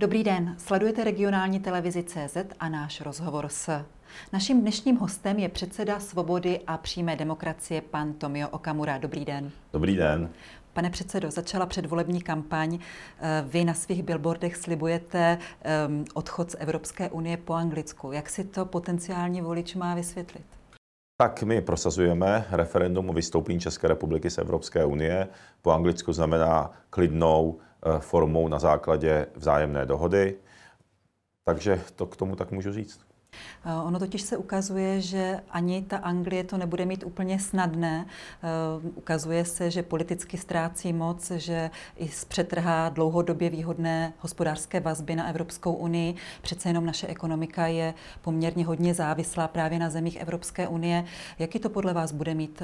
Dobrý den, sledujete regionální televizi CZ a náš rozhovor s. Naším dnešním hostem je předseda Svobody a přímé demokracie pan Tomio Okamura. Dobrý den. Dobrý den. Pane předsedo, začala předvolební kampaň. Eh, vy na svých billboardech slibujete eh, odchod z Evropské unie po Anglicku. Jak si to potenciální volič má vysvětlit? Tak my prosazujeme referendum o vystoupení České republiky z Evropské unie. Po anglicku znamená klidnou Eh, formou na základě vzájemné dohody. Takže to k tomu tak můžu říct. Eh, ono totiž se ukazuje, že ani ta Anglie to nebude mít úplně snadné. Eh, ukazuje se, že politicky ztrácí moc, že i přetrhá dlouhodobě výhodné hospodářské vazby na Evropskou unii. Přece jenom naše ekonomika je poměrně hodně závislá právě na zemích Evropské unie. Jaký to podle vás bude mít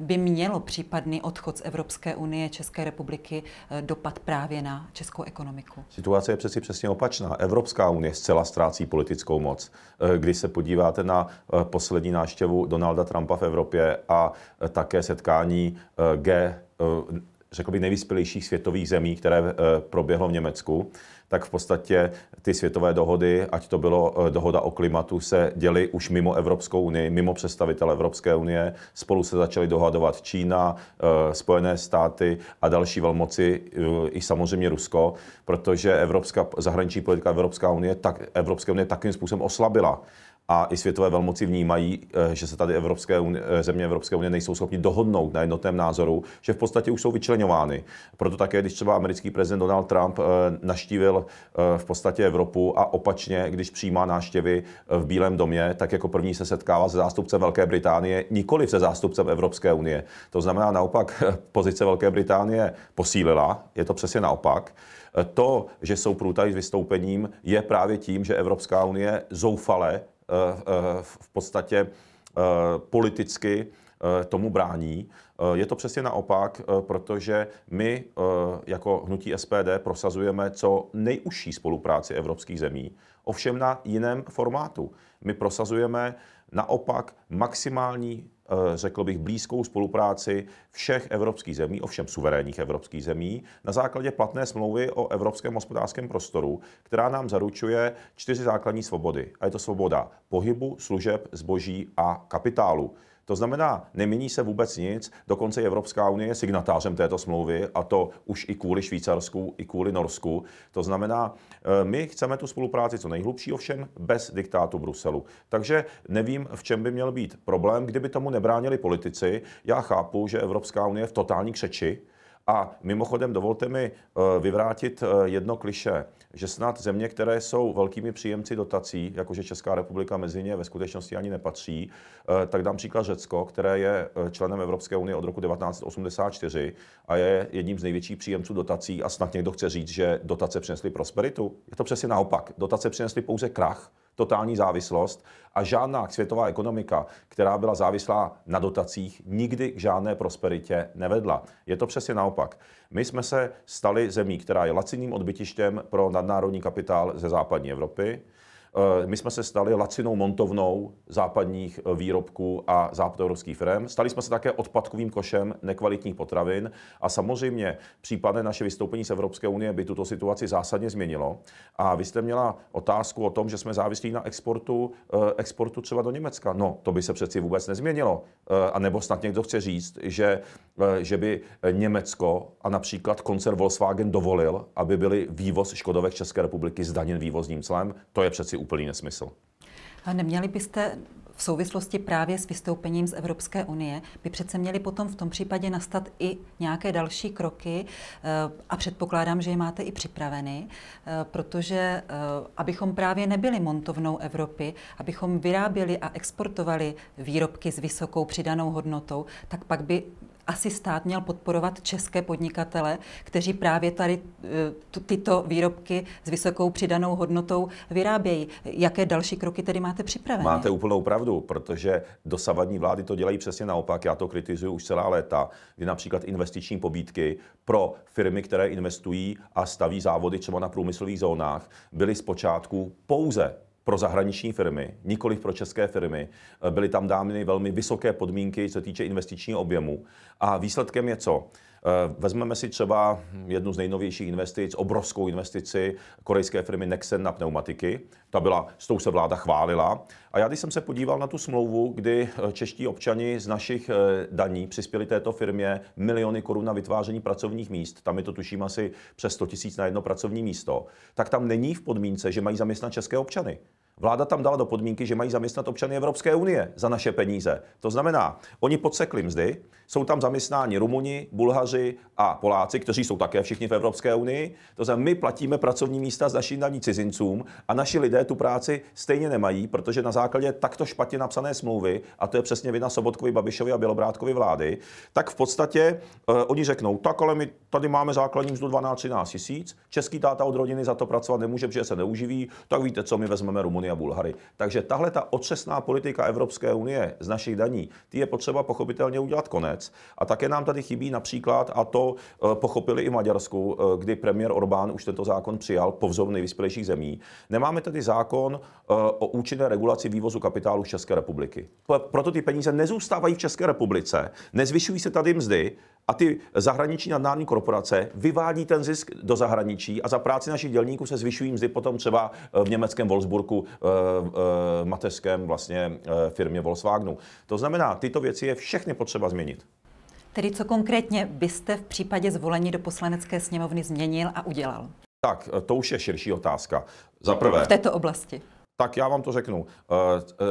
by mělo případný odchod z Evropské unie České republiky eh, dopad právě na českou ekonomiku? Situace je přeci přesně opačná. Evropská unie zcela ztrácí politickou moc. Eh, když se podíváte na eh, poslední návštěvu Donalda Trumpa v Evropě a také setkání G řekl bych, nejvyspělejších světových zemí, které eh, proběhlo v Německu, tak v podstatě ty světové dohody, ať to bylo eh, dohoda o klimatu, se děly už mimo Evropskou unii, mimo představitele Evropské unie. Spolu se začaly dohadovat Čína, eh, Spojené státy a další velmoci, i samozřejmě Rusko, protože evropská zahraniční politika Evropská unie, tak, Evropské unie takým způsobem oslabila a i světové velmoci vnímají, eh, že se tady Evropské unie, eh, země Evropské unie nejsou schopni dohodnout na jednotném názoru, že v podstatě už jsou vyčleňovány. Proto také, když třeba americký prezident Donald Trump eh, naštívil v podstatě Evropu a opačně, když přijímá náštěvy v Bílém domě, tak jako první se setkává se zástupcem Velké Británie, nikoli se zástupcem Evropské unie. To znamená naopak, pozice Velké Británie posílila, je to přesně naopak. To, že jsou průtahy s vystoupením, je právě tím, že Evropská unie zoufale Eh, eh, v podstatě eh, politicky tomu brání. Je to přesně naopak, protože my jako hnutí SPD prosazujeme co nejužší spolupráci evropských zemí, ovšem na jiném formátu. My prosazujeme naopak maximální Eh, řekl bych, blízkou spolupráci všech evropských zemí, ovšem suverénních evropských zemí, na základě platné smlouvy o evropském hospodářském prostoru, která nám zaručuje čtyři základní svobody. A je to svoboda pohybu, služeb, zboží a kapitálu. To znamená, nemění se vůbec nic, dokonce Evropská unie je signatářem této smlouvy a to už i kvůli Švýcarsku, i kvůli Norsku. To znamená, eh, my chceme tu spolupráci co nejhlubší, ovšem bez diktátu Bruselu. Takže nevím, v čem by měl být problém, kdyby tomu nebránili politici. Já chápu, že Evropská unie je v totální křeči, a mimochodem dovolte mi eh, vyvrátit eh, jedno kliše, že snad země, které jsou velkými příjemci dotací, jakože Česká republika mezi ně ve skutečnosti ani nepatří, eh, tak dám příklad Řecko, které je členem Evropské unie od roku 1984 a je jedním z největších příjemců dotací a snad někdo chce říct, že dotace přinesly prosperitu. Je to přesně naopak. Dotace přinesly pouze krach totální závislost a žádná světová ekonomika, která byla závislá na dotacích, nikdy k žádné prosperitě nevedla. Je to přesně naopak. My jsme se stali zemí, která je laciným odbytištěm pro nadnárodní kapitál ze západní Evropy. Eh, my jsme se stali lacinou montovnou západních eh, výrobků a západoevropských firm. Stali jsme se také odpadkovým košem nekvalitních potravin a samozřejmě případné naše vystoupení z Evropské unie by tuto situaci zásadně změnilo. A vy jste měla otázku o tom, že jsme závislí na exportu, eh, exportu třeba do Německa. No, to by se přeci vůbec nezměnilo. A nebo snad někdo chce říct, že, že by Německo a například koncern Volkswagen dovolil, aby byly vývoz Škodovek České republiky zdaněn vývozním clem. To je přeci úplný nesmysl. A neměli byste v souvislosti právě s vystoupením z Evropské unie by přece měly potom v tom případě nastat i nějaké další kroky eh, a předpokládám, že je máte i připraveny, eh, protože eh, abychom právě nebyli montovnou Evropy, abychom vyráběli a exportovali výrobky s vysokou přidanou hodnotou, tak pak by asi stát měl podporovat české podnikatele, kteří právě tady eh, tyto výrobky s vysokou přidanou hodnotou vyrábějí. Jaké další kroky tedy máte připravené? Máte úplnou pravdu, protože dosavadní vlády to dělají přesně naopak. Já to kritizuju už celá léta, kdy například investiční pobídky pro firmy, které investují a staví závody třeba na průmyslových zónách, byly zpočátku pouze pro zahraniční firmy, nikoli pro české firmy. Eh, byly tam dány velmi vysoké podmínky, co týče investičního objemu. A výsledkem je co? Eh, vezmeme si třeba jednu z nejnovějších investic, obrovskou investici korejské firmy Nexen na pneumatiky. Ta byla, s tou se vláda chválila. A já když jsem se podíval na tu smlouvu, kdy eh, čeští občani z našich daní přispěli této firmě miliony korun na vytváření pracovních míst, tam je to tuším asi přes 100 tisíc na jedno pracovní místo, tak tam není v podmínce, že mají zaměstnat české občany. Vláda tam dala do podmínky, že mají zaměstnat občany Evropské unie za naše peníze. To znamená, oni podsekli mzdy, jsou tam zaměstnáni Rumuni, Bulhaři a Poláci, kteří jsou také všichni v Evropské unii. To znamená, my platíme pracovní místa z našich daní cizincům a naši lidé tu práci stejně nemají, protože na základě takto špatně napsané smlouvy, a to je přesně vina Sobotkovi, Babišovi a Bělobrátkovi vlády, tak v podstatě uh, oni řeknou, tak ale my tady máme základní mzdu 12-13 tisíc, český táta od rodiny za to pracovat nemůže, protože se neuživí, tak víte co, my vezmeme Rumuny Rumuny a Bulhary. Takže tahle ta otřesná politika Evropské unie z našich daní, ty je potřeba pochopitelně udělat konec. A také nám tady chybí například, a to eh, pochopili i Maďarsku, eh, kdy premiér Orbán už tento zákon přijal po vzoru nejvyspělejších zemí. Nemáme tady zákon eh, o účinné regulaci vývozu kapitálu z České republiky. Proto ty peníze nezůstávají v České republice, nezvyšují se tady mzdy a ty zahraniční nadnárodní korporace vyvádí ten zisk do zahraničí a za práci našich dělníků se zvyšují mzdy potom třeba v německém Wolfsburgu Eh, eh, mateřském vlastně eh, firmě Volkswagenu. To znamená, tyto věci je všechny potřeba změnit. Tedy co konkrétně byste v případě zvolení do poslanecké sněmovny změnil a udělal? Tak, to už je širší otázka. Za prvé. V této oblasti. Tak já vám to řeknu. Eh, eh,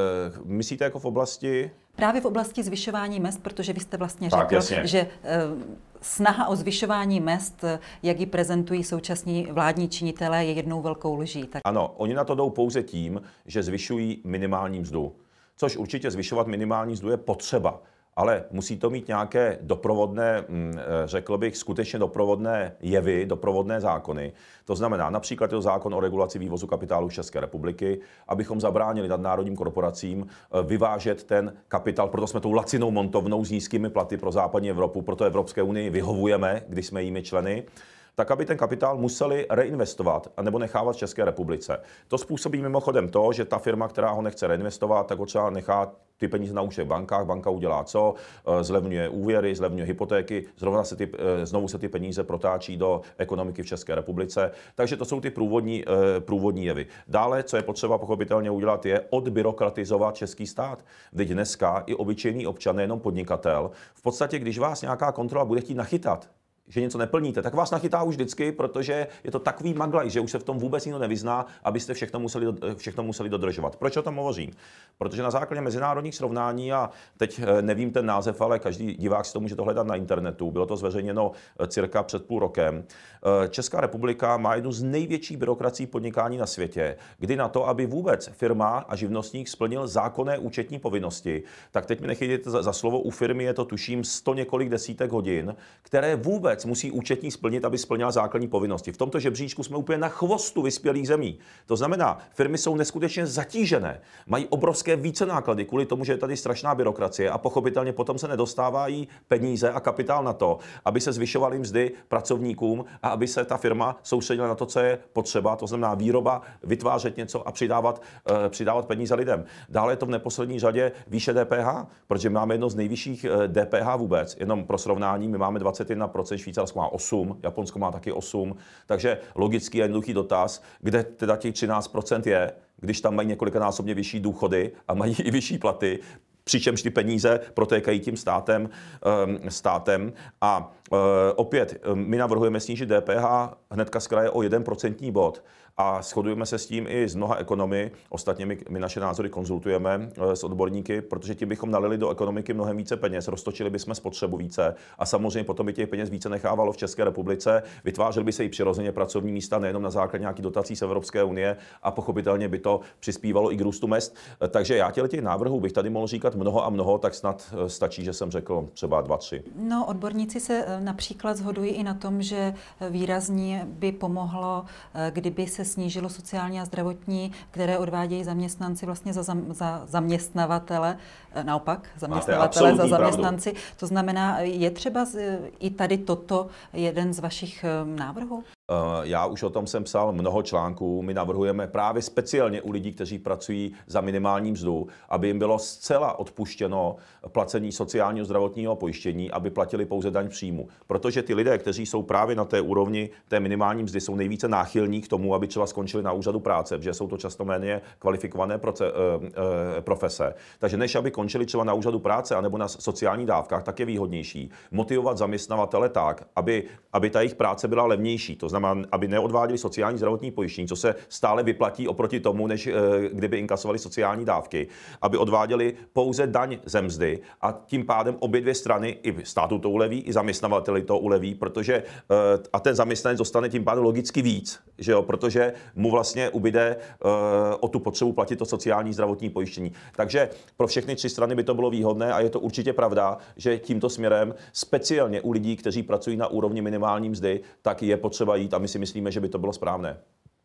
myslíte jako v oblasti? Právě v oblasti zvyšování mest, protože vy jste vlastně řekl, že eh, snaha o zvyšování mest, jak ji prezentují současní vládní činitelé, je jednou velkou lží. Tak... Ano, oni na to jdou pouze tím, že zvyšují minimální mzdu. Což určitě zvyšovat minimální mzdu je potřeba ale musí to mít nějaké doprovodné, mm, eh, řekl bych, skutečně doprovodné jevy, doprovodné zákony. To znamená například je zákon o regulaci vývozu kapitálu České republiky, abychom zabránili nadnárodním korporacím eh, vyvážet ten kapitál, proto jsme tou lacinou montovnou s nízkými platy pro západní Evropu, proto Evropské unii vyhovujeme, když jsme jimi členy tak aby ten kapitál museli reinvestovat nebo nechávat v České republice. To způsobí mimochodem to, že ta firma, která ho nechce reinvestovat, tak ho třeba nechá ty peníze na účet v bankách, banka udělá co, eh, zlevňuje úvěry, zlevňuje hypotéky, zrovna se ty, eh, znovu se ty peníze protáčí do ekonomiky v České republice. Takže to jsou ty průvodní, eh, průvodní jevy. Dále, co je potřeba pochopitelně udělat, je odbyrokratizovat český stát. Teď dneska i obyčejný občan, nejenom podnikatel, v podstatě, když vás nějaká kontrola bude chtít nachytat, že něco neplníte, tak vás nachytá už vždycky, protože je to takový maglaj, že už se v tom vůbec nikdo nevyzná, abyste všechno museli, všechno museli dodržovat. Proč o tom hovořím? Protože na základě mezinárodních srovnání, a teď eh, nevím ten název, ale každý divák si to může to hledat na internetu, bylo to zveřejněno eh, cirka před půl rokem, eh, Česká republika má jednu z největších byrokrací podnikání na světě, kdy na to, aby vůbec firma a živnostník splnil zákonné účetní povinnosti, tak teď mi nechytíte za, za slovo, u firmy je to tuším 100 několik desítek hodin, které vůbec vůbec musí účetní splnit, aby splnila základní povinnosti. V tomto žebříčku jsme úplně na chvostu vyspělých zemí. To znamená, firmy jsou neskutečně zatížené, mají obrovské více náklady kvůli tomu, že je tady strašná byrokracie a pochopitelně potom se nedostávají peníze a kapitál na to, aby se zvyšovaly mzdy pracovníkům a aby se ta firma soustředila na to, co je potřeba, to znamená výroba, vytvářet něco a přidávat, eh, přidávat peníze lidem. Dále je to v neposlední řadě výše DPH, protože máme jedno z nejvyšších DPH eh, vůbec. Jenom pro srovnání, my máme 21% Švýcarsko má 8, Japonsko má taky 8, takže logický a jednoduchý dotaz, kde teda těch 13% je, když tam mají několikanásobně vyšší důchody a mají i vyšší platy, přičemž ty peníze protékají tím státem, ehm, státem a Eh, opět, eh, my navrhujeme snížit DPH hnedka z kraje o 1% bod a shodujeme se s tím i z mnoha ekonomy. Ostatně my, my naše názory konzultujeme eh, s odborníky, protože tím bychom nalili do ekonomiky mnohem více peněz, roztočili bychom spotřebu více a samozřejmě potom by těch peněz více nechávalo v České republice, vytvářely by se i přirozeně pracovní místa nejenom na základě nějakých dotací z Evropské unie a pochopitelně by to přispívalo i k růstu mest. Takže já těch návrhů bych tady mohl říkat mnoho a mnoho, tak snad stačí, že jsem řekl třeba dva, tři. No, odborníci se například zhoduji i na tom, že výrazně by pomohlo, eh, kdyby se snížilo sociální a zdravotní, které odvádějí zaměstnanci vlastně za, za zaměstnavatele, naopak zaměstnavatele za zaměstnanci. Pravdu. To znamená, je třeba i tady toto jeden z vašich hm, návrhů? Eh, já už o tom jsem psal mnoho článků. My navrhujeme právě speciálně u lidí, kteří pracují za minimální mzdu, aby jim bylo zcela odpuštěno placení sociálního zdravotního pojištění, aby platili pouze daň příjmu. Protože ty lidé, kteří jsou právě na té úrovni té minimální mzdy, jsou nejvíce náchylní k tomu, aby třeba skončili na úřadu práce, protože jsou to často méně kvalifikované proce, eh, eh, profese. Takže než aby končili skončili třeba na úřadu práce anebo na sociální dávkách, tak je výhodnější motivovat zaměstnavatele tak, aby, aby ta jejich práce byla levnější. To znamená, aby neodváděli sociální zdravotní pojištění, co se stále vyplatí oproti tomu, než eh, kdyby inkasovali sociální dávky, aby odváděli pouze daň ze mzdy a tím pádem obě dvě strany, i státu to uleví, i zaměstnavateli to uleví, protože eh, a ten zaměstnanec dostane tím pádem logicky víc, že jo, protože mu vlastně ubyde eh, o tu potřebu platit to sociální zdravotní pojištění. Takže pro všechny tři strany by to bylo výhodné a je to určitě pravda, že tímto směrem, speciálně u lidí, kteří pracují na úrovni minimální mzdy, tak je potřeba jít a my si myslíme, že by to bylo správné.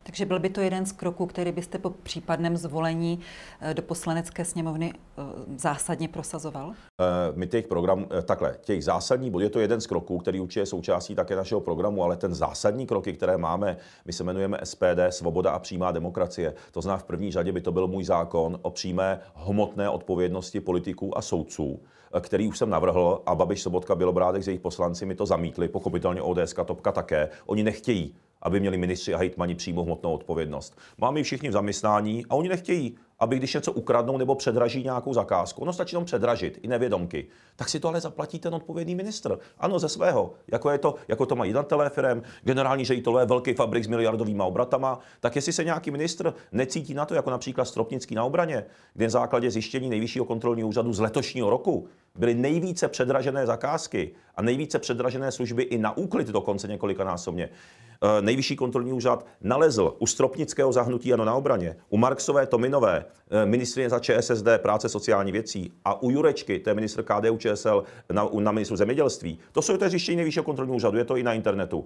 Takže byl by to jeden z kroků, který byste po případném zvolení eh, do poslanecké sněmovny eh, zásadně prosazoval? Eh, my těch program, takhle, těch zásadní bod je to jeden z kroků, který určitě je součástí také našeho programu, ale ten zásadní kroky, které máme, my se jmenujeme SPD, Svoboda a přímá demokracie. To zná v první řadě by to byl můj zákon o přímé hmotné odpovědnosti politiků a soudců který už jsem navrhl a Babiš Sobotka Bělobrádek s jejich poslanci mi to zamítli, pochopitelně ODS Topka také. Oni nechtějí aby měli ministři a hejtmani přímo hmotnou odpovědnost. Máme ji všichni v zaměstnání a oni nechtějí, aby když něco ukradnou nebo předraží nějakou zakázku, ono stačí jenom předražit i nevědomky, tak si to ale zaplatí ten odpovědný ministr. Ano, ze svého. Jako, je to, jako to mají jednatelé firem, generální ředitelé velké fabrik s miliardovými obratama, tak jestli se nějaký ministr necítí na to, jako například Stropnický na obraně, kde na základě zjištění nejvyššího kontrolního úřadu z letošního roku byly nejvíce předražené zakázky a nejvíce předražené služby i na úklid dokonce několikanásobně. Eh, Nejvyšší kontrolní úřad nalezl u Stropnického zahnutí Ano na obraně, u Marksové Tominové, eh, ministrině za ČSSD práce sociální věcí a u Jurečky, to je ministr KDU ČSL na, na ministru zemědělství. To jsou to ještě nejvyššího kontrolního úřadu, je to i na internetu.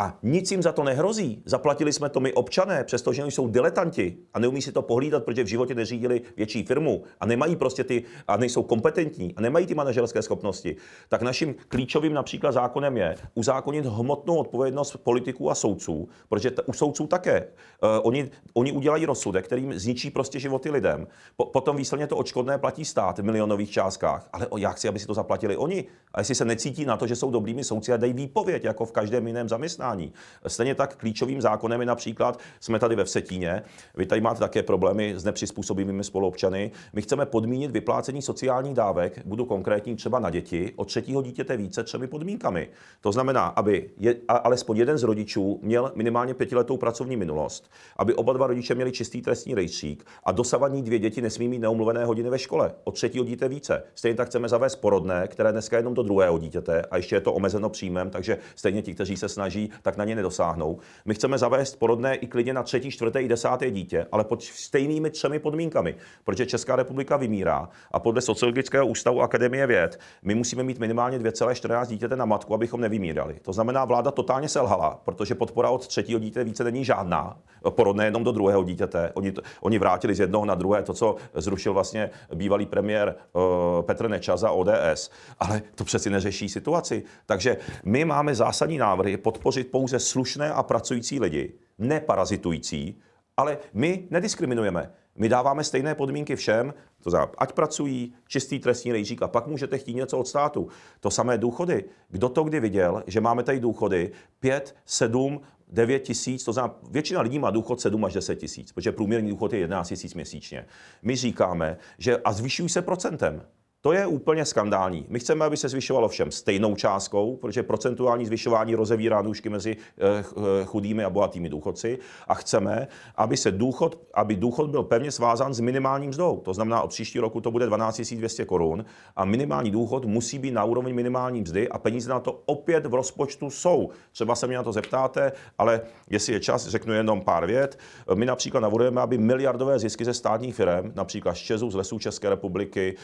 A nic jim za to nehrozí. Zaplatili jsme to my občané, přestože jsou diletanti a neumí si to pohlídat, protože v životě neřídili větší firmu a nemají prostě ty, a nejsou kompetentní a nemají ty manažerské schopnosti. Tak naším klíčovým například zákonem je uzákonit hmotnou odpovědnost politiků a soudců, protože t- u soudců také. Uh, oni, oni udělají rozsudek, kterým zničí prostě životy lidem. Po- potom výsledně to očkodné platí stát v milionových částkách. Ale o, já chci, aby si to zaplatili oni. A jestli se necítí na to, že jsou dobrými soudci a dají výpověď, jako v každém jiném zaměstnání zaměstnání. Stejně tak klíčovým zákonem je například, jsme tady ve Vsetíně, vy tady máte také problémy s nepřizpůsobivými spoluobčany. My chceme podmínit vyplácení sociálních dávek, budu konkrétní třeba na děti, od třetího dítěte více třemi podmínkami. To znamená, aby je, alespoň jeden z rodičů měl minimálně pětiletou pracovní minulost, aby oba dva rodiče měli čistý trestní rejstřík a dosavadní dvě děti nesmí mít neumluvené hodiny ve škole. Od třetího dítěte více. Stejně tak chceme zavést porodné, které dneska jenom do druhého dítěte a ještě je to omezeno příjmem, takže stejně ti, kteří se snaží tak na ně nedosáhnou. My chceme zavést porodné i klidně na třetí, čtvrté i desáté dítě, ale pod stejnými třemi podmínkami, protože Česká republika vymírá a podle Sociologického ústavu Akademie věd my musíme mít minimálně 2,14 dítěte na matku, abychom nevymírali. To znamená, vláda totálně selhala, protože podpora od třetího dítěte více není žádná, porodné jenom do druhého dítěte. Oni, to, oni vrátili z jednoho na druhé to, co zrušil vlastně bývalý premiér uh, Petr Nečas za ODS. Ale to přeci neřeší situaci. Takže my máme zásadní návrhy podpořit volit pouze slušné a pracující lidi, neparazitující, ale my nediskriminujeme. My dáváme stejné podmínky všem, to znamená, ať pracují, čistý trestní rejžík a pak můžete chtít něco od státu. To samé důchody. Kdo to kdy viděl, že máme tady důchody 5, 7, 9 tisíc, to znamená, většina lidí má důchod 7 až 10 tisíc, protože průměrný důchod je 11 tisíc měsíčně. My říkáme, že a zvyšují se procentem. To je úplně skandální. My chceme, aby se zvyšovalo všem stejnou částkou, protože procentuální zvyšování rozevírá nůžky mezi eh, eh, chudými a bohatými důchodci. A chceme, aby, se důchod, aby důchod byl pevně svázán s minimálním mzdou. To znamená, od příští roku to bude 12 200 korun a minimální důchod musí být na úrovni minimální mzdy a peníze na to opět v rozpočtu jsou. Třeba se mě na to zeptáte, ale jestli je čas, řeknu jenom pár vět. My například navrhujeme, aby miliardové zisky ze státních firm, například z Česu, z Lesů České republiky,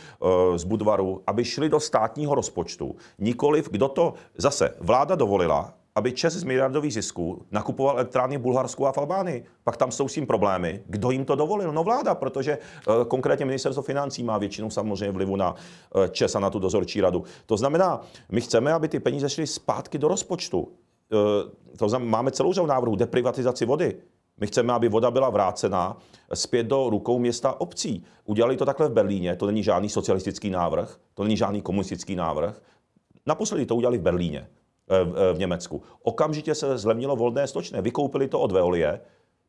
eh, z Budvaru, aby šli do státního rozpočtu. Nikoliv, kdo to zase vláda dovolila, aby Čes z miliardových zisků nakupoval elektrárny v Bulharsku a v Albánii. Pak tam jsou s tím problémy. Kdo jim to dovolil? No vláda, protože e, konkrétně ministerstvo financí má většinu samozřejmě vlivu na e, Čes a na tu dozorčí radu. To znamená, my chceme, aby ty peníze šly zpátky do rozpočtu. E, to znamená, máme celou řadu návrhů, deprivatizaci vody, my chceme, aby voda byla vrácena zpět do rukou města obcí. Udělali to takhle v Berlíně, to není žádný socialistický návrh, to není žádný komunistický návrh. Naposledy to udělali v Berlíně, eh, eh, v Německu. Okamžitě se zlemnilo volné stočné, vykoupili to od Veolie,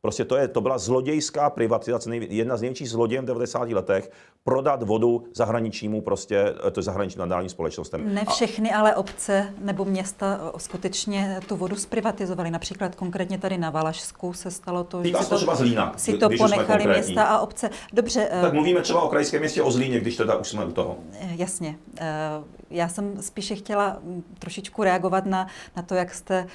Prostě to, je, to byla zlodějská privatizace, jedna z největších zlodějů v 90. letech, prodat vodu zahraničnímu prostě, eh, to zahraniční nadální společnostem. Ne všechny, a... ale obce nebo města eh, skutečně tu vodu zprivatizovaly. Například konkrétně tady na Valašsku se stalo to, Týká že to, třeba Zlína, si to ponechali města a obce. Dobře. Eh, tak mluvíme třeba o krajském městě o Zlíně, když teda už jsme u toho. Jasně. Já jsem spíše chtěla mm, trošičku reagovat na, na to, jak jste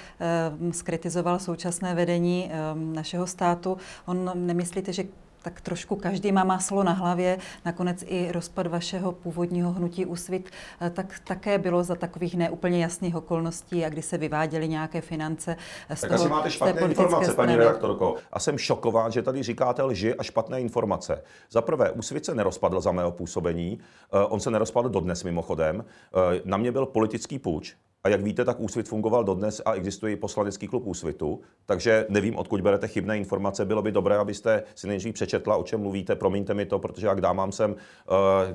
skritizoval současné vedení našeho státu. On nemyslíte, že tak trošku každý má máslo na hlavě, nakonec i rozpad vašeho původního hnutí úsvit, eh, tak také bylo za takových neúplně jasných okolností a kdy se vyváděly nějaké finance eh, z tak toho, asi máte špatné informace, strany. paní redaktorko. A jsem šokován, že tady říkáte lži a špatné informace. Za prvé, úsvit se nerozpadl za mého působení, eh, on se nerozpadl dodnes mimochodem. Na mě byl politický půjč, a jak víte, tak Úsvit fungoval dodnes a existuje i poslanecký klub Úsvitu, takže nevím, odkud berete chybné informace. Bylo by dobré, abyste si nejdřív přečetla, o čem mluvíte. Promiňte mi to, protože jak dámám jsem, uh,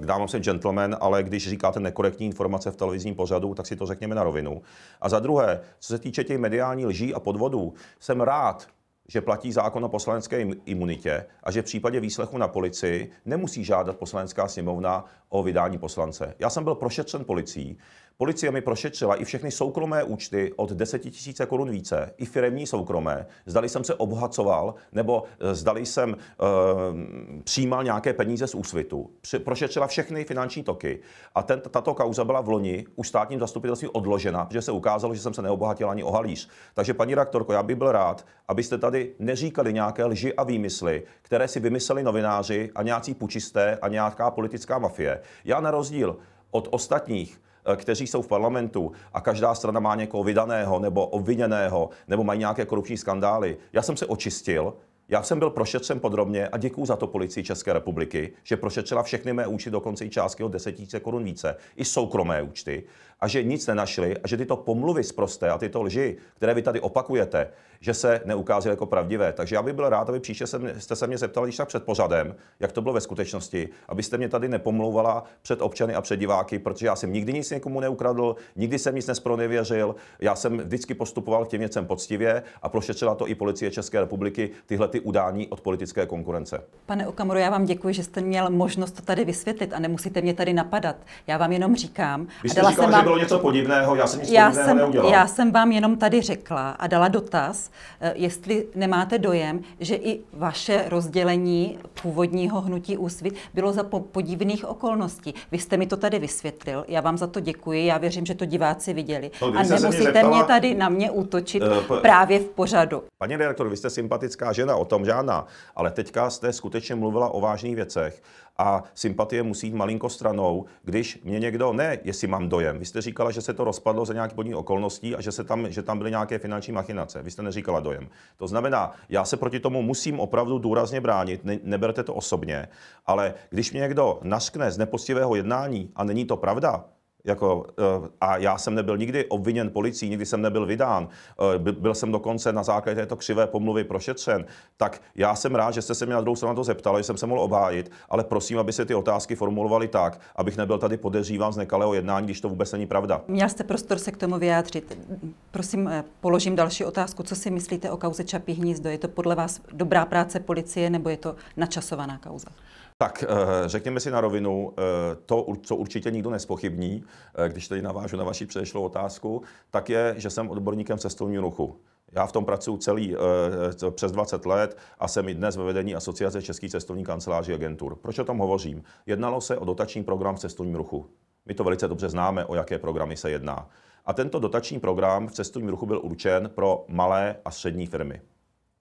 eh, dámám jsem gentleman, ale když říkáte nekorektní informace v televizním pořadu, tak si to řekněme na rovinu. A za druhé, co se týče těch mediální lží a podvodů, jsem rád, že platí zákon o poslanecké imunitě a že v případě výslechu na policii nemusí žádat poslanecká sněmovna o vydání poslance. Já jsem byl prošetřen policií, Policie mi prošetřila i všechny soukromé účty od 10 000 korun více, i firemní soukromé. Zdali jsem se obohacoval, nebo eh, zdali jsem e, přijímal nějaké peníze z úsvitu. prošetřila všechny finanční toky. A ten, tato kauza byla v loni u státním zastupitelství odložena, protože se ukázalo, že jsem se neobohatil ani o halíř. Takže paní rektorko, já bych byl rád, abyste tady neříkali nějaké lži a výmysly, které si vymysleli novináři a nějací pučisté a nějaká politická mafie. Já na rozdíl od ostatních Eh, kteří jsou v parlamentu a každá strana má někoho vydaného nebo obviněného nebo mají nějaké korupční skandály. Já jsem se očistil, já jsem byl prošetřen podrobně a děkuji za to policii České republiky, že prošetřila všechny mé účty, dokonce i částky o 10 000 korun více, i soukromé účty, a že nic nenašli a že tyto pomluvy zprosté a tyto lži, které vy tady opakujete, že se neukázaly jako pravdivé. Takže já bych byl rád, aby příště jste se mě zeptali, když tak před pořadem, jak to bylo ve skutečnosti, abyste mě tady nepomlouvala před občany a před diváky, protože já jsem nikdy nic nikomu neukradl, nikdy jsem nic nespronevěřil, já jsem vždycky postupoval k těm věcem poctivě a prošetřila to i policie České republiky tyhle ty udání od politické konkurence. Pane Okamuro, já vám děkuji, že jste měl možnost to tady vysvětlit a nemusíte mě tady napadat. Já vám jenom říkám. Vy jste a dala říkala, jsem vám... že bylo něco podivného, já jsem nic já jsem, neudělal. Já jsem vám jenom tady řekla a dala dotaz, eh, jestli nemáte dojem, že i vaše rozdělení původního hnutí úsvit bylo za podivných okolností. Vy jste mi to tady vysvětlil, já vám za to děkuji, já věřím, že to diváci viděli. No, a nemusíte mě, zeptala... mě tady na mě útočit uh, p... právě v pořadu. Paní redaktor, vy jste sympatická žena, o tom žádná. Ale teďka jste skutečně mluvila o vážných věcech a sympatie musí jít malinko stranou, když mě někdo, ne, jestli mám dojem, vy jste říkala, že se to rozpadlo za nějaký podní okolností a že, se tam, že tam byly nějaké finanční machinace. Vy jste neříkala dojem. To znamená, já se proti tomu musím opravdu důrazně bránit, ne, neberte to osobně, ale když mě někdo naskne z nepostivého jednání a není to pravda, jako, eh, a já jsem nebyl nikdy obviněn policií, nikdy jsem nebyl vydán, eh, byl jsem dokonce na základě této křivé pomluvy prošetřen, tak já jsem rád, že jste se mě na druhou stranu na to zeptal, že jsem se mohl obhájit, ale prosím, aby se ty otázky formulovaly tak, abych nebyl tady podezříván z nekalého jednání, když to vůbec není pravda. Měl jste prostor se k tomu vyjádřit. Prosím, eh, položím další otázku. Co si myslíte o kauze Čapí hnízdo? Je to podle vás dobrá práce policie nebo je to načasovaná kauza? Tak eh, řekněme si na rovinu, eh, to, co určitě nikdo nespochybní, eh, když tady navážu na vaši předešlou otázku, tak je, že jsem odborníkem cestovního ruchu. Já v tom pracuji celý přes 20 let a jsem i dnes ve vedení Asociace českých cestovních kanceláří agentur. Proč o tom hovořím? Jednalo se o dotační program v cestovním ruchu. My to velice dobře známe, o jaké programy se jedná. A tento dotační program v cestovním ruchu byl určen pro malé a střední firmy.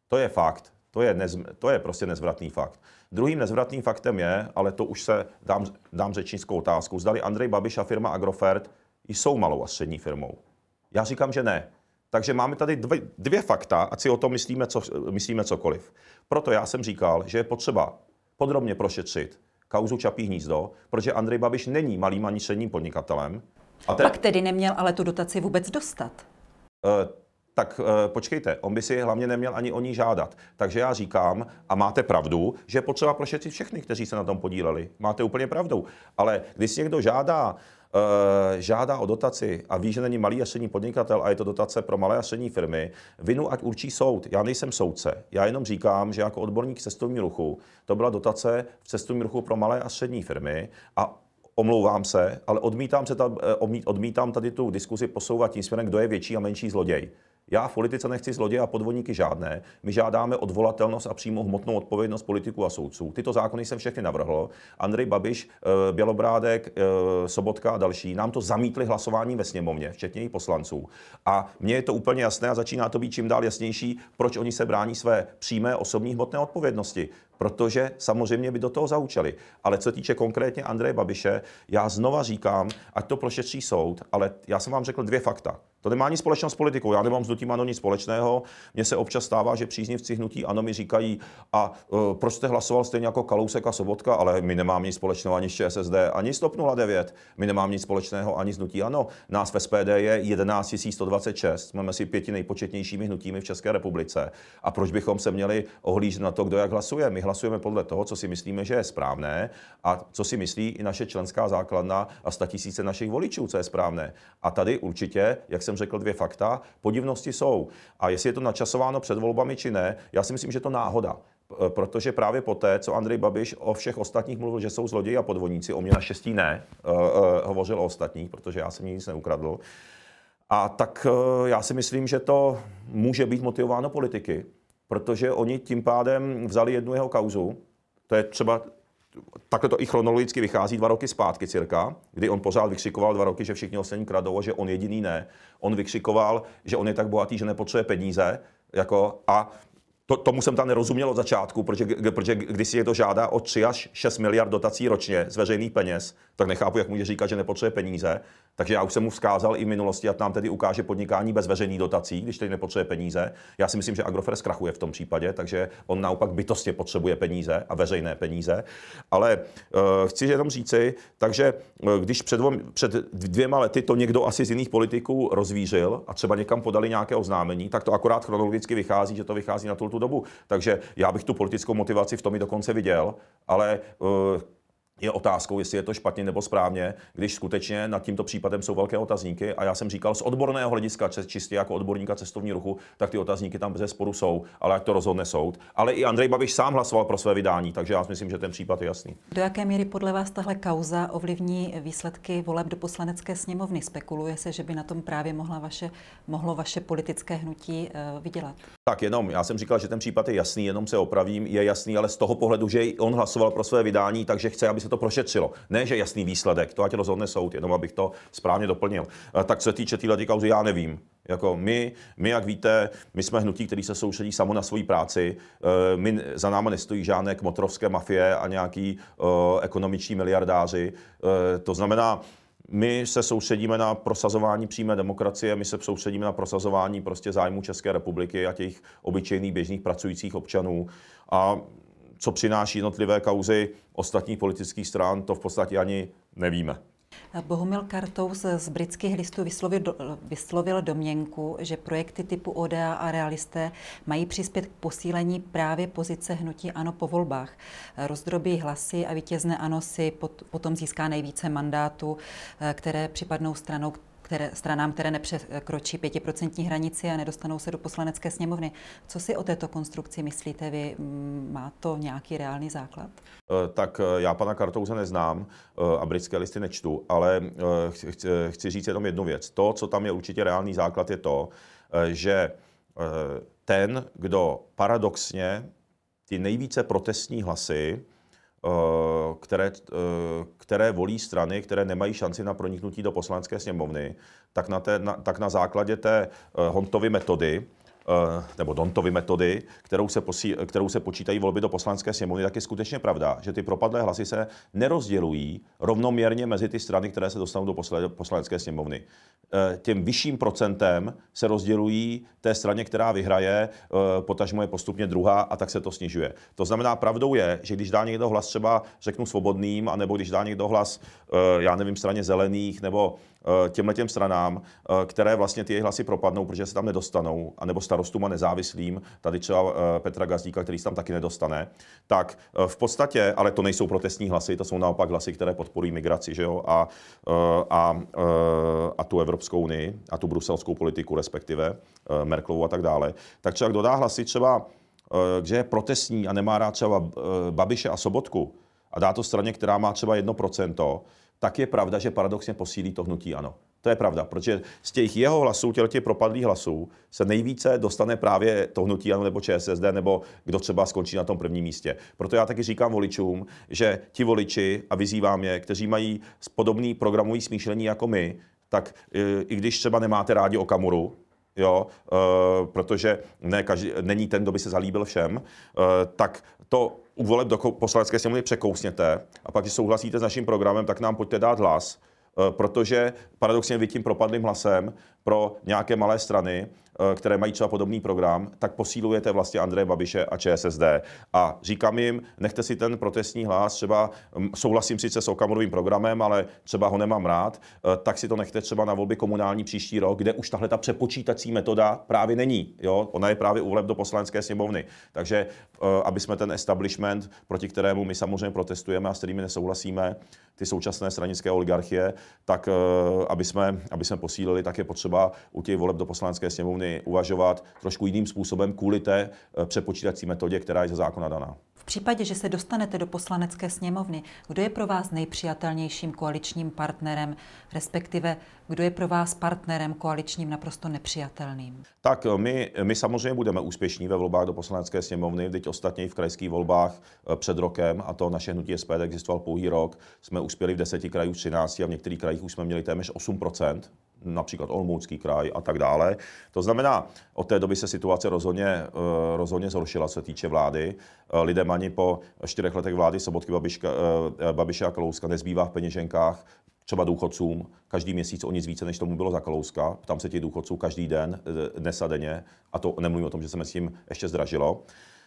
To je fakt. To je, nez, to je prostě nezvratný fakt. Druhým nezvratným faktem je, ale to už se dám, dám řečnickou otázku, zdali Andrej Babiš a firma Agrofert jsou malou a střední firmou. Já říkám, že ne. Takže máme tady dvě, dvě fakta, A si o tom myslíme, co, myslíme cokoliv. Proto já jsem říkal, že je potřeba podrobně prošetřit kauzu Čapí hnízdo, protože Andrej Babiš není malým ani středním podnikatelem. A ten... Pak tedy neměl ale tu dotaci vůbec dostat. Uh, tak eh, počkejte, on by si hlavně neměl ani o ní žádat. Takže já říkám, a máte pravdu, že je potřeba prošetřit všechny, kteří se na tom podíleli. Máte úplně pravdu. Ale když někdo žádá, eh, žádá o dotaci a ví, že není malý a střední podnikatel a je to dotace pro malé a střední firmy, vinu ať určí soud. Já nejsem soudce. Já jenom říkám, že jako odborník cestovní ruchu to byla dotace v cestovním ruchu pro malé a střední firmy a omlouvám se, ale odmítám, se ta, eh, odmítám tady tu diskuzi posouvat tím směrem, kdo je větší a menší zloděj. Já v politice nechci zloděje a podvodníky žádné. My žádáme odvolatelnost a přímou hmotnou odpovědnost politiků a soudců. Tyto zákony jsem všechny navrhl. Andrej Babiš, eh, Bělobrádek, eh, Sobotka a další nám to zamítli hlasování ve sněmovně, včetně i poslanců. A mně je to úplně jasné a začíná to být čím dál jasnější, proč oni se brání své přímé osobní hmotné odpovědnosti protože samozřejmě by do toho zaučili. Ale co týče konkrétně Andreje Babiše, já znova říkám, ať to prošetří soud, ale já jsem vám řekl dvě fakta. To nemá ani společného s politikou. Já nemám s hnutím ANO nic společného. Mně se občas stává, že příznivci hnutí ANO mi říkají, a uh, proč jste hlasoval stejně jako Kalousek a Sobotka, ale my nemáme nic společného ani s ČSSD, ani s TOP 09. My nemáme nic společného ani s hnutí ANO. Nás v SPD je 11 126. Jsme mezi pěti nejpočetnějšími hnutími v České republice. A proč bychom se měli ohlížet na to, kdo jak hlasuje? My hlasujeme podle toho, co si myslíme, že je správné a co si myslí i naše členská základna a statisíce našich voličů, co je správné. A tady určitě, jak se jsem řekl dvě fakta, podivnosti jsou. A jestli je to načasováno před volbami či ne, já si myslím, že to náhoda eh, protože právě poté, co Andrej Babiš o všech ostatních mluvil, že jsou zloději a podvodníci, o mě naštěstí ne, uh, uh, hovořil o ostatních, protože já jsem nic neukradl. A tak uh, já si myslím, že to může být motivováno politiky, protože oni tím pádem vzali jednu jeho kauzu, to je třeba takhle to i chronologicky vychází dva roky zpátky cirka, kdy on pořád vykřikoval dva roky, že všichni ostatní kradou a že on jediný ne. On vykřikoval, že on je tak bohatý, že nepotřebuje peníze, jako a to, tomu jsem tam nerozuměl od začátku, protože, protože když si to žádá o 3 až 6 miliard dotací ročně z veřejných peněz, tak nechápu, jak může říkat, že nepotřebuje peníze. Takže já už jsem mu vzkázal i v minulosti, a nám tedy ukáže podnikání bez veřejných dotací, když tedy nepotřebuje peníze. Já si myslím, že Agrofert zkrachuje v tom případě, takže on naopak bytostně potřebuje peníze a veřejné peníze. Ale uh, chci jenom říci, takže uh, když před, dvom, před dvěma lety to někdo asi z jiných politiků rozvířil a třeba někam podali nějaké oznámení, tak to akorát chronologicky vychází, že to vychází na tu dobu. Takže já bych tu politickou motivaci v tom i dokonce viděl, ale eh, je otázkou, jestli je to špatně nebo správně, když skutečně nad tímto případem jsou velké otazníky. A já jsem říkal, z odborného hlediska, čistě jako odborníka cestovní ruchu, tak ty otazníky tam bez sporu jsou, ale ať to rozhodne soud. Ale i Andrej Babiš sám hlasoval pro své vydání, takže já si myslím, že ten případ je jasný. Do jaké míry podle vás tahle kauza ovlivní výsledky voleb do poslanecké sněmovny? Spekuluje se, že by na tom právě mohla vaše, mohlo vaše politické hnutí eh, vydělat. Tak jenom, já jsem říkal, že ten případ je jasný, jenom se opravím, je jasný, ale z toho pohledu, že on hlasoval pro své vydání, takže chce, aby se to prošetřilo. Ne, že jasný výsledek, to ať rozhodne soud, jenom abych to správně doplnil. Eh, tak co se týče téhle kauzy, já nevím. Jako my, my, jak víte, my jsme hnutí, který se soustředí samo na svoji práci. Eh, my, za náma nestojí žádné kmotrovské mafie a nějaký uh, eh, ekonomiční miliardáři. Uh, to znamená, my se soustředíme na prosazování přímé demokracie, my se soustředíme na prosazování prostě zájmu České republiky a těch obyčejných běžných pracujících občanů. A co přináší jednotlivé kauzy ostatních politických stran, to v podstatě ani nevíme. Bohumil Kartous z britských listů vyslovil, vyslovil domněnku, že projekty typu ODA a realisté mají přispět k posílení právě pozice hnutí ANO po volbách. Rozdrobí hlasy a vítězné ANO si pot, potom získá nejvíce mandátů, eh, které připadnou stranou, které, stranám, které nepřekročí pětiprocentní hranici a nedostanou se do poslanecké sněmovny. Co si o této konstrukci myslíte vy? Mm, má to nějaký reálný základ? Eh, tak eh, já pana Kartouze neznám eh, a britské listy nečtu, ale chci, chci říct jenom jednu věc. To, co tam je určitě reálný základ, je to, že ten, kdo paradoxně ty nejvíce protestní hlasy Eh, které, eh, které volí strany, které nemají šanci na proniknutí do poslanské sněmovny, tak na, té, na, tak na základě té eh, Hontovy metody Eh, nebo Dontovy metody, kterou se, posí, kterou se počítají volby do poslanské sněmovny, tak je skutečně pravda, že ty propadlé hlasy se nerozdělují rovnoměrně mezi ty strany, které se dostanou do poslanecké sněmovny. Eh, Těm vyšším procentem se rozdělují té straně, která vyhraje, eh, potažmo je postupně druhá a tak se to snižuje. To znamená, pravdou je, že když dá někdo hlas třeba, řeknu, svobodným, anebo když dá někdo hlas, já nevím, straně zelených, nebo Eh, těmhle těm stranám, eh, které vlastně ty jejich hlasy propadnou, protože se tam nedostanou, anebo starostům a nezávislým, tady třeba eh, Petra Gazdíka, který se tam taky nedostane, tak v podstatě, ale to nejsou protestní hlasy, to jsou naopak hlasy, které podporují migraci že jo? A, a, a tu Evropskou unii a tu bruselskou politiku respektive, Merklovou a tak dále, tak třeba kdo dá hlasy třeba, že je protestní a nemá rád třeba Babiše a Sobotku, a dá to straně, která má třeba 1%, tak je pravda, že paradoxně posílí to hnutí ano. To je pravda, protože z těch jeho hlasů, těch propadlých hlasů, se nejvíce dostane právě to hnutí ANO nebo ČSSD, nebo kdo třeba skončí na tom prvním místě. Proto já taky říkám voličům, že ti voliči, a vyzývám je, kteří mají podobný programový smýšlení jako my, tak e, i když třeba nemáte rádi Okamuru, jo, e, protože ne každý, není ten, kdo by se zalíbil všem, e, tak to u voleb do poslanecké sněmovny překousněte a pak, když souhlasíte s naším programem, tak nám pojďte dát hlas, eh, protože paradoxně vy tím propadlým hlasem pro nějaké malé strany Eh, které mají třeba podobný program, tak posílujete vlastně Andreje Babiše a ČSSD. A říkám jim, nechte si ten protestní hlas, třeba mm, souhlasím sice s Okamorovým programem, ale třeba ho nemám rád, eh, tak si to nechte třeba na volby komunální příští rok, kde už tahle ta přepočítací metoda právě není. Jo? Ona je právě u do poslanecké sněmovny. Takže eh, aby jsme ten establishment, proti kterému my samozřejmě protestujeme a s kterými nesouhlasíme, ty současné stranické oligarchie, tak aby jsme, aby jsme posílili, tak je potřeba u těch voleb do poslanecké sněmovny uvažovat trošku jiným způsobem kvůli té eh, přepočítací metodě, která je ze zákona daná. V případě, že se dostanete do poslanecké sněmovny, kdo je pro vás nejpřijatelnějším koaličním partnerem, respektive kdo je pro vás partnerem koaličním naprosto nepřijatelným? Tak eh, my, eh, my samozřejmě budeme úspěšní ve volbách do poslanecké sněmovny, teď ostatně i v krajských volbách před rokem, a to naše hnutí SPD existoval pouhý rok, jsme uspěli v deseti krajů 13 a v některých krajích už jsme měli téměř 8 například Olmoucký kraj a tak dále. To znamená, od té doby se situace rozhodně, eh, rozhodně zhoršila, co se týče vlády. Eh, lidem ani po čtyřech letech vlády Sobotky Babiška, eh, Babiše a Kalouska nezbývá v peněženkách třeba důchodcům každý měsíc o nic více, než tomu bylo za Kalouska. Tam se těch důchodců každý den, dnes a denně, a to nemluvím o tom, že se mezi tím ještě zdražilo.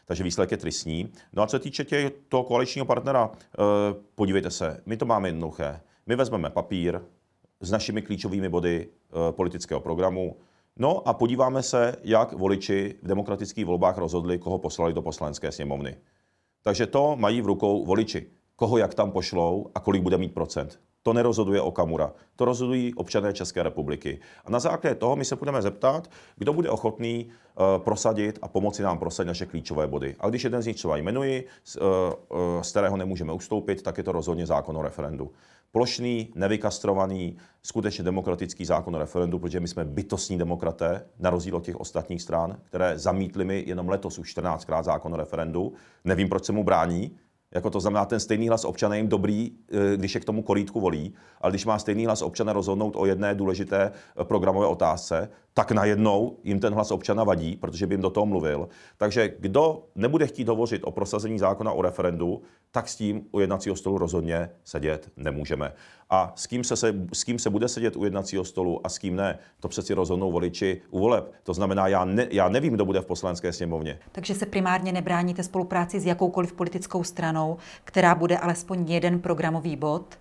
Takže výsledek je tristní. No a co se týče tě, toho koaličního partnera, podívejte se, my to máme jednoduché. My vezmeme papír, s našimi klíčovými body eh, politického programu. No a podíváme se, jak voliči v demokratických volbách rozhodli, koho poslali do poslanecké sněmovny. Takže to mají v rukou voliči, koho jak tam pošlou a kolik bude mít procent to nerozhoduje Okamura. To rozhodují občané České republiky. A na základě toho my se budeme zeptat, kdo bude ochotný uh, prosadit a pomoci nám prosadit naše klíčové body. A když jeden z nich třeba jmenuji, z, uh, eh, uh, eh, z kterého nemůžeme ustoupit, tak je to rozhodně zákon o referendu. Plošný, nevykastrovaný, skutečně demokratický zákon o referendu, protože my jsme bytostní demokraté, na rozdíl od těch ostatních stran, které zamítly mi jenom letos už 14krát zákon o referendu. Nevím, proč se mu brání, jako to znamená, ten stejný hlas občana jim dobrý, eh, když je k tomu korítku volí, ale když má stejný hlas občana rozhodnout o jedné důležité eh, programové otázce, tak najednou jim ten hlas občana vadí, protože by jim do toho mluvil. Takže kdo nebude chtít hovořit o prosazení zákona o referendu, tak s tím u jednacího stolu rozhodně sedět nemůžeme. A s kým se, se, s kým se bude sedět u jednacího stolu a s kým ne, to přeci rozhodnou voliči u voleb. To znamená, já, ne, já nevím, kdo bude v poslanské sněmovně. Takže se primárně nebráníte spolupráci s jakoukoliv politickou stranou, která bude alespoň jeden programový bod,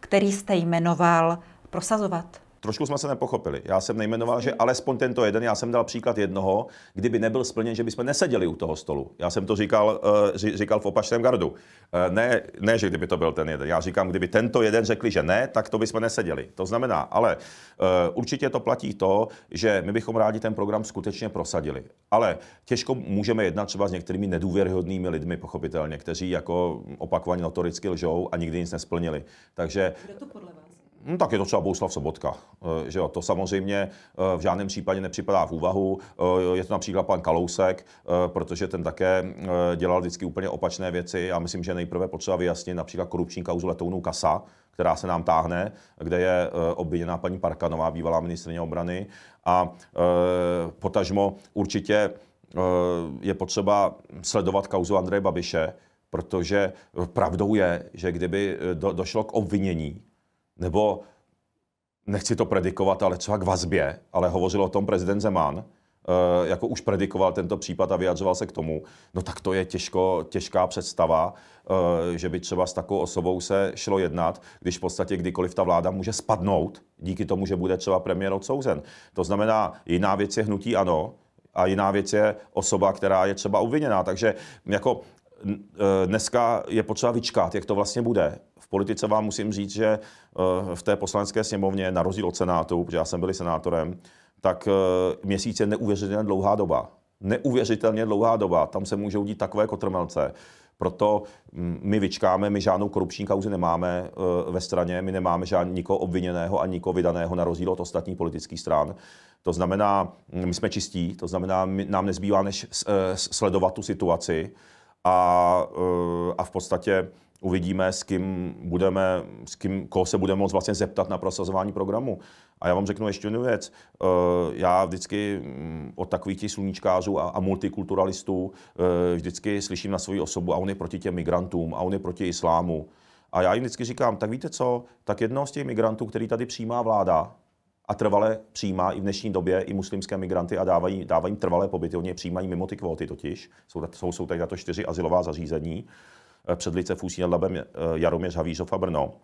který jste jmenoval prosazovat? Trošku jsme se nepochopili. Já jsem nejmenoval, že alespoň tento jeden, já jsem dal příklad jednoho, kdyby nebyl splněn, že bychom neseděli u toho stolu. Já jsem to říkal, eh, říkal v opačném gardu. Eh, ne, ne, že kdyby to byl ten jeden. Já říkám, kdyby tento jeden řekli, že ne, tak to bychom neseděli. To znamená, ale eh, určitě to platí to, že my bychom rádi ten program skutečně prosadili. Ale těžko můžeme jednat třeba s některými nedůvěryhodnými lidmi, pochopitelně, kteří jako opakovaně notoricky lžou a nikdy nic nesplnili. Takže... Kdo to podle vás? No, tak je to třeba Bouslav Sobotka. Eh, že jo, to samozřejmě eh, v žádném případě nepřipadá v úvahu. Eh, je to například pan Kalousek, protože ten také dělal vždycky úplně opačné věci. Já myslím, že nejprve potřeba vyjasnit například korupční kauzu letounu Kasa, která se nám táhne, kde je obviněná paní Parkanová, bývalá ministrině obrany. A potažmo určitě je potřeba sledovat kauzu Andreje Babiše, protože pravdou je, že kdyby do, došlo k obvinění, nebo nechci to predikovat, ale třeba k vazbě, ale hovořil o tom prezident Zeman, eh, jako už predikoval tento případ a vyjadřoval se k tomu, no tak to je těžko, těžká představa, eh, že by třeba s takovou osobou se šlo jednat, když v podstatě kdykoliv ta vláda může spadnout díky tomu, že bude třeba premiér odsouzen. To znamená, jiná věc je hnutí ano, a jiná věc je osoba, která je třeba uviněná. Takže jako eh, dneska je potřeba vyčkat, jak to vlastně bude, politice vám musím říct, že eh, v té poslanecké sněmovně, na rozdíl od Senátu, protože já jsem byl senátorem, tak eh, měsíc je neuvěřitelně dlouhá doba. Neuvěřitelně dlouhá doba. Tam se můžou dít takové kotrmelce. Proto hm, my vyčkáme, my žádnou korupční kauzu nemáme eh, ve straně, my nemáme žádný nikoho obviněného a nikoho vydaného na rozdíl od ostatních politických stran. To znamená, hm, my jsme čistí, to znamená, nám nezbývá než sledovat tu situaci a, eh, a v podstatě uvidíme, s kým budeme, s kým, koho se budeme moct vlastně zeptat na prosazování programu. A já vám řeknu ještě jednu věc. Eh, já vždycky mm, od takových těch sluníčkářů a, multikulturalistů eh, vždycky slyším na svoji osobu a on je proti těm migrantům a on je proti islámu. A já jim vždycky říkám, tak víte co, tak jedno z těch migrantů, který tady přijímá vláda, a trvale přijímá i v dnešní době i muslimské migranty a dávají, dávají trvalé pobyty. Oni je přijímají mimo ty kvóty totiž. Jsou, jsou, jsou tady na to čtyři asilová zařízení. Eh, Předlice v Ústí nad Labem eh, Jaroměř Havířov a Brno.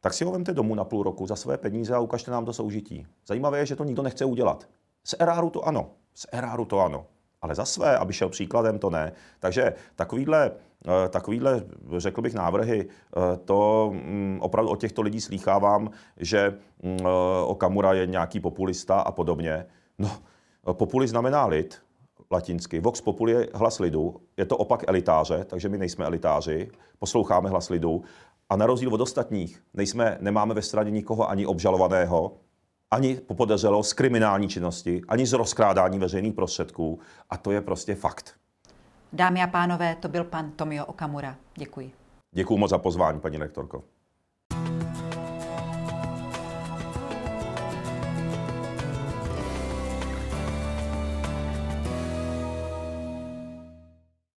Tak si ho vemte domů na půl roku za své peníze a ukažte nám to soužití. Zajímavé je, že to nikdo nechce udělat. Z eráru to ano. Z eráru to ano ale za své, aby šel příkladem, to ne. Takže takovýhle, eh, takovýhle řekl bych, návrhy, eh, to mm, opravdu od těchto lidí slýchávám, že mm, eh, Okamura je nějaký populista a podobně. No, populist znamená lid, latinsky. Vox populi je hlas lidu, je to opak elitáře, takže my nejsme elitáři, posloucháme hlas lidu a na rozdíl od ostatních nejsme, nemáme ve straně nikoho ani obžalovaného, ani podezřelo z kriminální činnosti, ani z rozkrádání veřejných prostředků. A to je prostě fakt. Dámy a pánové, to byl pan Tomio Okamura. Děkuji. Děkuji moc za pozvání, paní rektorko.